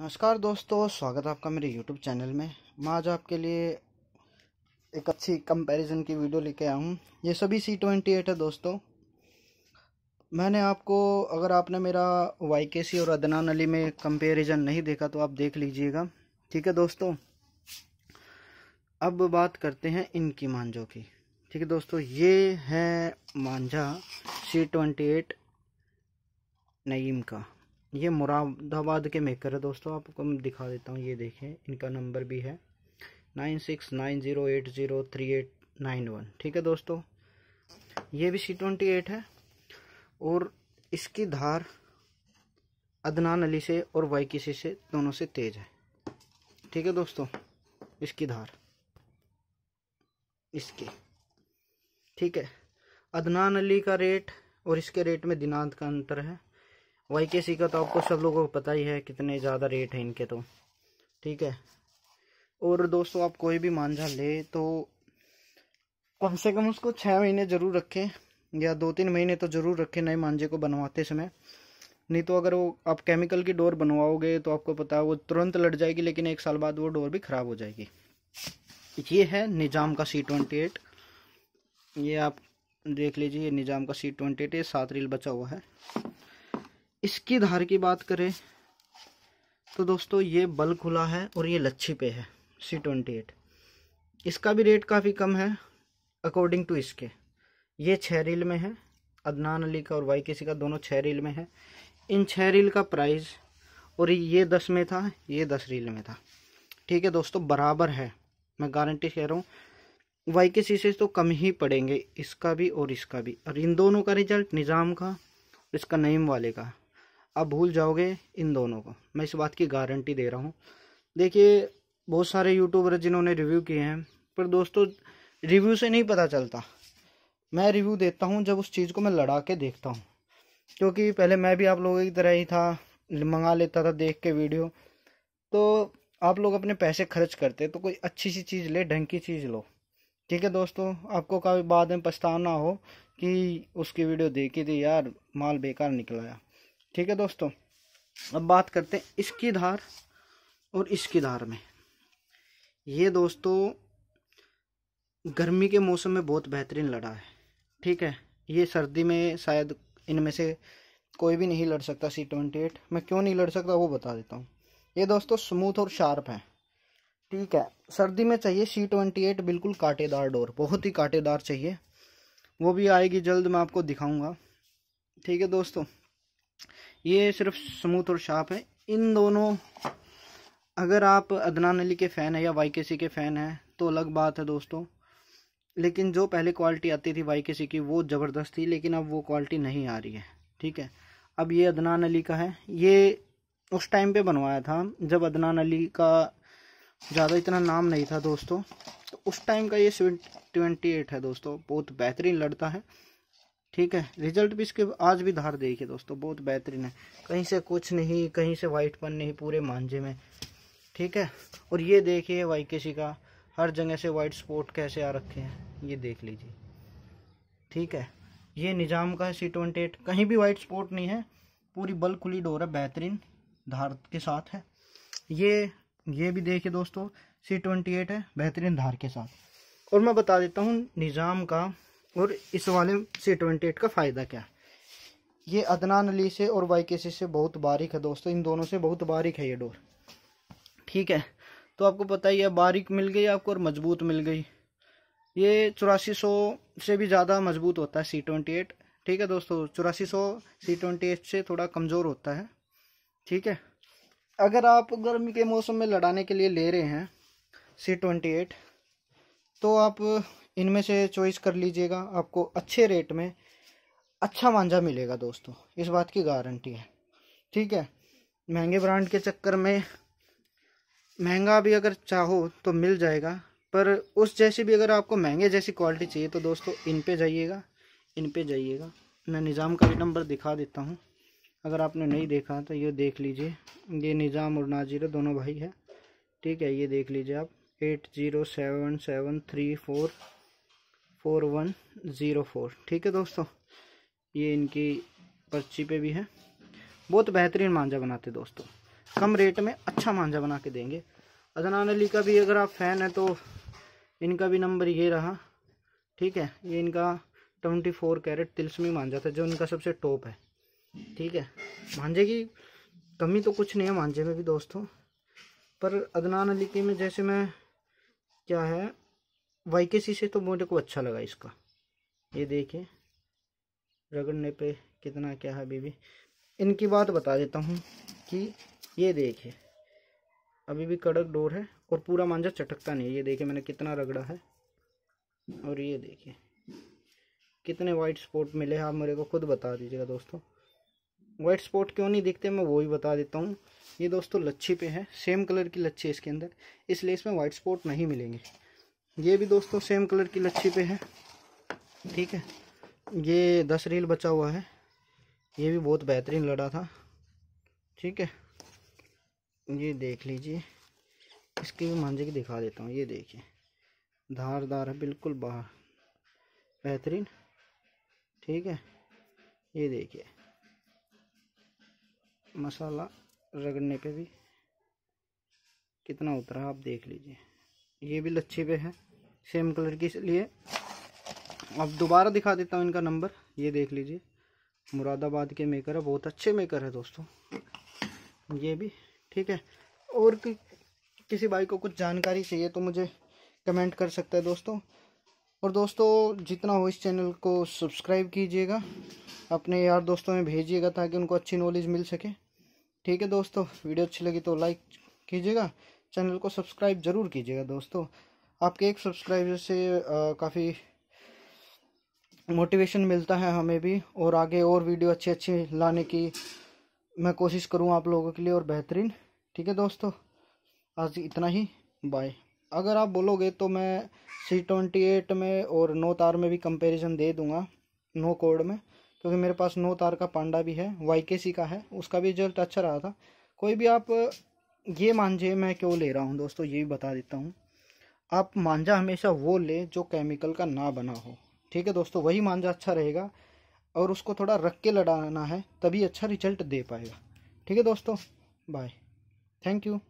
नमस्कार दोस्तों स्वागत है आपका मेरे यूट्यूब चैनल में मैं आज आपके लिए एक अच्छी कंपैरिजन की वीडियो लेके आया हूँ ये सभी सी ट्वेंटी एट है दोस्तों मैंने आपको अगर आपने मेरा वाई के सी और अदनान अली में कंपैरिजन नहीं देखा तो आप देख लीजिएगा ठीक है दोस्तों अब बात करते हैं इनकी मांझों की ठीक है दोस्तों ये है मांझा सी ट्वेंटी एट नईम का ये मुरादाबाद के मेकर है दोस्तों आपको मैं दिखा देता हूँ ये देखें इनका नंबर भी है nine six nine zero eight zero three eight nine one ठीक है दोस्तों ये भी सी ट्वेंटी एट है और इसकी धार अदनान अली से और वाईकीसी से दोनों से तेज़ है ठीक है दोस्तों इसकी धार इसकी ठीक है अदनान अली का रेट और इसके रेट में दिनांत का अंतर है वाई के सी का तो आपको सब लोगों को पता ही है कितने ज़्यादा रेट हैं इनके तो ठीक है और दोस्तों आप कोई भी मांझा ले तो कम से कम उसको छः महीने ज़रूर रखें या दो तीन महीने तो ज़रूर रखें नए मांझे को बनवाते समय नहीं तो अगर वो आप केमिकल की डोर बनवाओगे तो आपको पता है वो तुरंत लट जाएगी लेकिन एक साल बाद वो डोर भी ख़राब हो जाएगी ये है निज़ाम का सी ट्वेंटी एट ये आप देख लीजिए निज़ाम का सी ट्वेंटी एट ये सात रील बचा हुआ है इसकी धार की बात करें तो दोस्तों ये बल खुला है और ये लच्छी पे है सी ट्वेंटी एट इसका भी रेट काफ़ी कम है अकॉर्डिंग टू इसके ये छः रील में है अदनान अली का और वाई किसी का दोनों छः रील में है इन छः रील का प्राइस और ये दस में था ये दस रील में था ठीक है दोस्तों बराबर है मैं गारंटी कह रहा हूँ वाई के से तो कम ही पड़ेंगे इसका भी और इसका भी और इन दोनों का रिजल्ट निज़ाम का इसका नईम वाले का आप भूल जाओगे इन दोनों को मैं इस बात की गारंटी दे रहा हूँ देखिए बहुत सारे यूट्यूबर जिन्होंने रिव्यू किए हैं पर दोस्तों रिव्यू से नहीं पता चलता मैं रिव्यू देता हूँ जब उस चीज़ को मैं लड़ा के देखता हूँ क्योंकि पहले मैं भी आप लोगों की तरह ही था मंगा लेता था देख के वीडियो तो आप लोग अपने पैसे खर्च करते तो कोई अच्छी सी चीज़ ले ढंग की चीज़ लो ठीक है दोस्तों आपको कभी बाद में पछताना हो कि उसकी वीडियो देखी थी यार माल बेकार निकलाया ठीक है दोस्तों अब बात करते हैं इसकी धार और इसकी धार में ये दोस्तों गर्मी के मौसम में बहुत बेहतरीन लड़ा है ठीक है ये सर्दी में शायद इनमें से कोई भी नहीं लड़ सकता सी ट्वेंटी एट मैं क्यों नहीं लड़ सकता वो बता देता हूँ ये दोस्तों स्मूथ और शार्प है ठीक है सर्दी में चाहिए सी ट्वेंटी एट बिल्कुल कांटेदार डोर बहुत ही कांटेदार चाहिए वो भी आएगी जल्द मैं आपको दिखाऊंगा ठीक है दोस्तों ये सिर्फ स्मूथ और शार्प है इन दोनों अगर आप अदनान अली के फ़ैन है या वाई के फ़ैन हैं तो अलग बात है दोस्तों लेकिन जो पहले क्वालिटी आती थी वाई की वो ज़बरदस्त थी लेकिन अब वो क्वालिटी नहीं आ रही है ठीक है अब ये अदनान अली का है ये उस टाइम पे बनवाया था जब अदनान अली का ज़्यादा इतना नाम नहीं था दोस्तों तो उस टाइम का ये ट्वेंटी एट है दोस्तों बहुत बेहतरीन लड़ता है ठीक है रिजल्ट भी इसके आज भी धार देखिए दोस्तों बहुत बेहतरीन है कहीं से कुछ नहीं कहीं से वाइटपन नहीं पूरे मांझे में ठीक है और ये देखिए सी का हर जगह से वाइट स्पॉट कैसे आ रखे हैं ये देख लीजिए ठीक है ये निज़ाम का है सी ट्वेंटी एट कहीं भी वाइट स्पॉट नहीं है पूरी बल खुली डोर है बेहतरीन धार के साथ है ये ये भी देखिए दोस्तों सी ट्वेंटी एट है बेहतरीन धार के साथ और मैं बता देता हूँ निज़ाम का और इस वाले सी ट्वेंटी एट का फ़ायदा क्या ये अदनान अली से और वाई के सी से बहुत बारीक है दोस्तों इन दोनों से बहुत बारीक है ये डोर ठीक है तो आपको पता ही है बारीक मिल गई आपको और मजबूत मिल गई ये चौरासी सौ से भी ज़्यादा मजबूत होता है सी ट्वेंटी एट ठीक है दोस्तों चौरासी सौ सी ट्वेंटी एट से थोड़ा कमज़ोर होता है ठीक है अगर आप गर्मी के मौसम में लड़ाने के लिए ले रहे हैं सी ट्वेंटी एट तो आप इनमें से चॉइस कर लीजिएगा आपको अच्छे रेट में अच्छा मांझा मिलेगा दोस्तों इस बात की गारंटी है ठीक है महंगे ब्रांड के चक्कर में महंगा भी अगर चाहो तो मिल जाएगा पर उस जैसी भी अगर आपको महंगे जैसी क्वालिटी चाहिए तो दोस्तों इन पे जाइएगा इन पे जाइएगा मैं निज़ाम का भी नंबर दिखा देता हूँ अगर आपने नहीं देखा तो ये देख लीजिए ये निज़ाम और नाजीरा दोनों भाई है ठीक है ये देख लीजिए आप eight zero seven seven three four four one zero four ठीक है दोस्तों ये इनकी पर्ची पे भी है बहुत बेहतरीन मांझा बनाते दोस्तों कम रेट में अच्छा मांझा बना के देंगे अदनान अली का भी अगर आप फ़ैन हैं तो इनका भी नंबर ये रहा ठीक है ये इनका ट्वेंटी फोर कैरेट तिलसमी मांझा था जो इनका सबसे टॉप है ठीक है मांझे की कमी तो कुछ नहीं है मांझे में भी दोस्तों पर अदनान अली के में जैसे मैं क्या है वाई के सी से तो मेरे को अच्छा लगा इसका ये देखिए रगड़ने पे कितना क्या है भी इनकी बात बता देता हूँ कि ये देखिए अभी भी कड़क डोर है और पूरा मांझा चटकता नहीं है ये देखिए मैंने कितना रगड़ा है और ये देखिए कितने वाइट स्पॉट मिले हैं आप मेरे को खुद बता दीजिएगा दोस्तों वाइट स्पॉट क्यों नहीं दिखते मैं वो ही बता देता हूँ ये दोस्तों लच्छी पे है सेम कलर की लच्छी है इसके अंदर इसलिए इसमें वाइट स्पॉट नहीं मिलेंगे ये भी दोस्तों सेम कलर की लच्छी पे है ठीक है ये दस रील बचा हुआ है ये भी बहुत बेहतरीन लड़ा था ठीक है ये देख लीजिए इसकी भी मांझे की दिखा देता हूँ ये देखिए धारदार है बिल्कुल बाहर बेहतरीन ठीक है ये देखिए मसाला रगड़ने पे भी कितना उतरा आप देख लीजिए ये भी लच्छे पे है सेम कलर की इसलिए अब दोबारा दिखा देता हूँ इनका नंबर ये देख लीजिए मुरादाबाद के मेकर है बहुत अच्छे मेकर है दोस्तों ये भी ठीक है और कि, किसी भाई को कुछ जानकारी चाहिए तो मुझे कमेंट कर सकता है दोस्तों और दोस्तों जितना हो इस चैनल को सब्सक्राइब कीजिएगा अपने यार दोस्तों में भेजिएगा ताकि उनको अच्छी नॉलेज मिल सके ठीक है दोस्तों वीडियो अच्छी लगी तो लाइक कीजिएगा चैनल को सब्सक्राइब ज़रूर कीजिएगा दोस्तों आपके एक सब्सक्राइबर से काफ़ी मोटिवेशन मिलता है हमें भी और आगे और वीडियो अच्छी अच्छी लाने की मैं कोशिश करूँ आप लोगों के लिए और बेहतरीन ठीक है दोस्तों आज इतना ही बाय अगर आप बोलोगे तो मैं सी ट्वेंटी एट में और नो तार में भी कंपैरिजन दे दूंगा नो कोड में क्योंकि मेरे पास नो तार का पांडा भी है वाई के सी का है उसका भी रिजल्ट अच्छा रहा था कोई भी आप ये मांझे मैं क्यों ले रहा हूँ दोस्तों ये भी बता देता हूँ आप मांझा हमेशा वो ले जो केमिकल का ना बना हो ठीक है दोस्तों वही मांझा अच्छा रहेगा और उसको थोड़ा रख के लड़ाना है तभी अच्छा रिजल्ट दे पाएगा ठीक है दोस्तों बाय थैंक यू